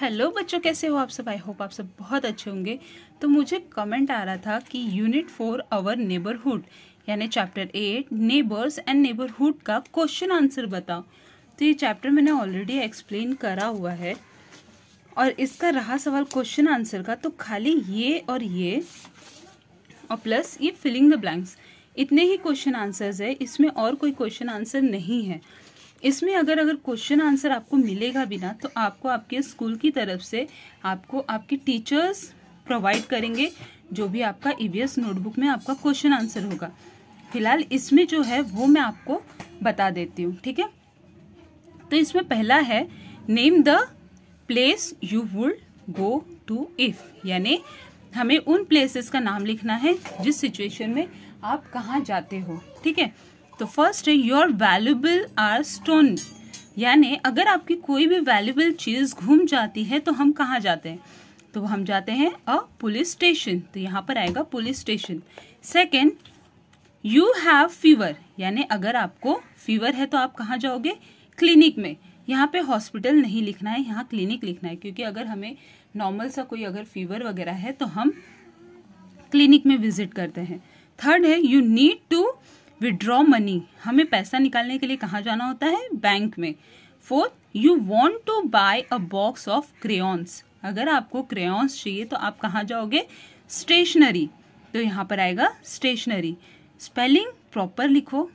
hello बच्चों कैसे हो आप सब आई होप आप सब बहुत अच्छे होंगे तो मुझे कमेंट आ रहा था कि यूनिट फोर आवर नेबरहुड यानी chapter eight neighbours and neighbourhood का क्वेश्चन आंसर बताओ तो ये चैप्टर मैंने ऑलरेडी एक्सप्लेन करा हुआ है और इसका रहा सवाल क्वेश्चन आंसर का तो खाली ये और ये और प्लस ये फिलिंग द ब्लैंक्स इतने ही क्वेश्चन आंसर्स है इसमें और कोई क्वेश्चन आंसर नहीं है इसमें अगर अगर क्वेश्चन आंसर आपको मिलेगा भी ना तो आपको आपके स्कूल की तरफ से आपको आपके टीचर्स प्रोवाइड करेंगे जो भी आपका ईवीएस नोटबुक में आपका क्वेश्चन आंसर होगा फिलहाल इसमें जो है वो मैं आपको बता देती हूँ ठीक है तो इसमें पहला है name the place you would go to if यानी हमें उन प्लेसेस का नाम लिखना है जिस सिचुएशन में आप कहाँ जाते हो ठीक है तो फर्स्ट है योर वैल्यूबल आर स्टोन यानी अगर आपकी कोई भी वैल्यूबल चीज़ घूम जाती है तो हम कहाँ जाते हैं तो हम जाते हैं अ पुलिस स्टेशन तो यहाँ पर आएगा police station second you have fever यानी अगर आपको फीवर है तो आप कहाँ जाओगे क्लिनिक में यहाँ पे हॉस्पिटल नहीं लिखना है यहाँ क्लिनिक लिखना है क्योंकि अगर हमें नॉर्मल सा कोई अगर फीवर वगैरह है तो हम क्लिनिक में विजिट करते हैं थर्ड है you need to withdraw money हमें पैसा निकालने के लिए कहाँ जाना होता है बैंक में fourth you want to buy a box of crayons अगर आपको क्रेयॉन्स चाहिए तो आप कहाँ जाओगे स्टेशनरी तो यहाँ पर आएगा स्टेशनरी स्पेलिंग प्रॉपर लिखो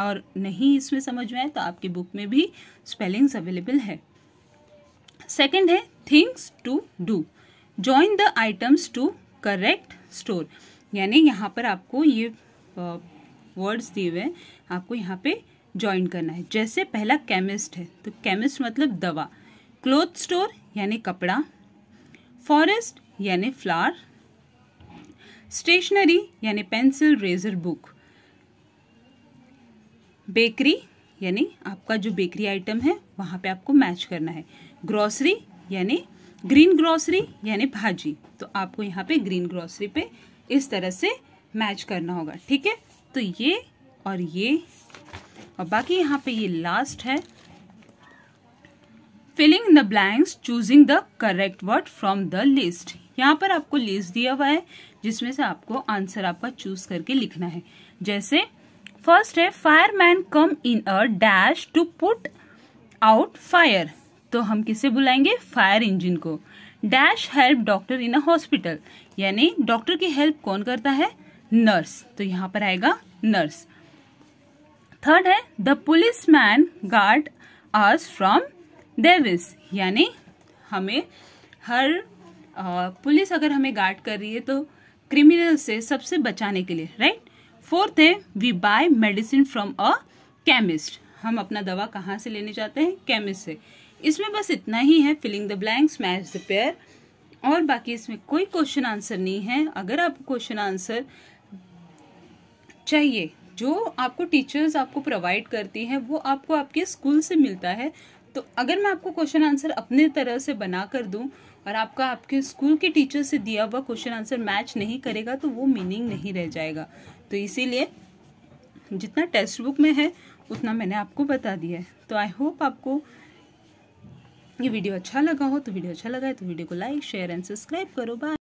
और नहीं इसमें समझ में आए तो आपकी बुक में भी स्पेलिंग्स अवेलेबल है सेकंड है things to do join the items to correct store यानी यहाँ पर आपको ये वर्ड्स दिए हुए हैं आपको यहाँ पे ज्वाइन करना है जैसे पहला केमिस्ट है तो केमिस्ट मतलब दवा क्लोथ स्टोर यानी कपड़ा फॉरेस्ट यानी फ्लावर स्टेशनरी यानी पेंसिल रेजर बुक बेकरी यानी आपका जो बेकरी आइटम है वहाँ पे आपको मैच करना है ग्रॉसरी यानी ग्रीन ग्रॉसरी यानी भाजी तो आपको यहाँ पे ग्रीन ग्रॉसरी पे इस तरह से मैच करना होगा ठीक है तो ये और ये और बाकी यहाँ पे ये लास्ट है filling the blanks choosing the correct word from the list यहाँ पर आपको लिस्ट दिया हुआ है जिसमें से आपको आंसर आपका चूज करके लिखना है जैसे फर्स्ट है fireman come in a dash to put out fire तो हम किसे बुलाएंगे फायर इंजिन को dash help doctor in a hospital यानी डॉक्टर की हेल्प कौन करता है नर्स तो यहाँ पर आएगा नर्स थर्ड है the policeman guard us from Davis यानी हमें हर पुलिस अगर हमें गार्ड कर रही है तो क्रिमिनल से सबसे बचाने के लिए राइट फोर्थ है we buy medicine from a chemist हम अपना दवा कहाँ से लेने जाते हैं केमिस्ट से इसमें बस इतना ही है filling the blanks match the pair और बाकी इसमें कोई क्वेश्चन आंसर नहीं है अगर आप क्वेश्चन आंसर चाहिए जो आपको टीचर्स आपको प्रोवाइड करती हैं वो आपको आपके स्कूल से मिलता है तो अगर मैं आपको क्वेश्चन आंसर अपने तरह से बना कर दूं और आपका आपके स्कूल के टीचर से दिया हुआ क्वेश्चन आंसर मैच नहीं करेगा तो वो मीनिंग नहीं रह जाएगा तो इसीलिए जितना टेक्स्ट बुक में है उतना मैंने आपको बता दिया है तो आई होप आपको ये वीडियो अच्छा लगा हो तो वीडियो अच्छा लगा है तो वीडियो को लाइक शेयर एंड सब्सक्राइब करो बाय